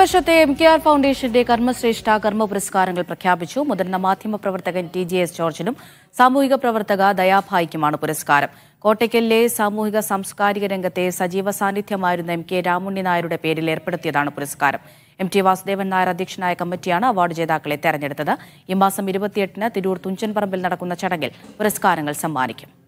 വർഷത്തെ M K R ഫൗണ്ടേഷന്റെ കർമ്മശ്രേഷ്ഠ കർമ്മ പുരസ്കാരങ്ങൾ പ്രഖ്യാപിച്ചു മുതിർന്ന മാധ്യമ പ്രവർത്തകൻ ടി ജി എസ് ജോർജിനും സാമൂഹിക പ്രവർത്തക ദയാഭായിക്കുമാണ് പുരസ്കാരം കോട്ടയ്ക്കലിലെ സാമൂഹിക സാംസ്കാരിക രംഗത്തെ സജീവ സാന്നിധ്യമായിരുന്ന എം കെ രാമുണ്ണി നായരുടെ പേരിൽ ഏർപ്പെടുത്തിയതാണ് പുരസ്കാരം എം ടി വാസുദേവൻ നായർ അധ്യക്ഷനായ കമ്മിറ്റിയാണ് അവാർഡ് ജേതാക്കളെ തെരഞ്ഞെടുത്തത് ഈ മാസം ഇരുപത്തിയെട്ടിന് തിരൂർ തുഞ്ചൻപറമ്പിൽ നടക്കുന്ന ചടങ്ങിൽ പുരസ്കാരങ്ങൾ സമ്മാനിക്കും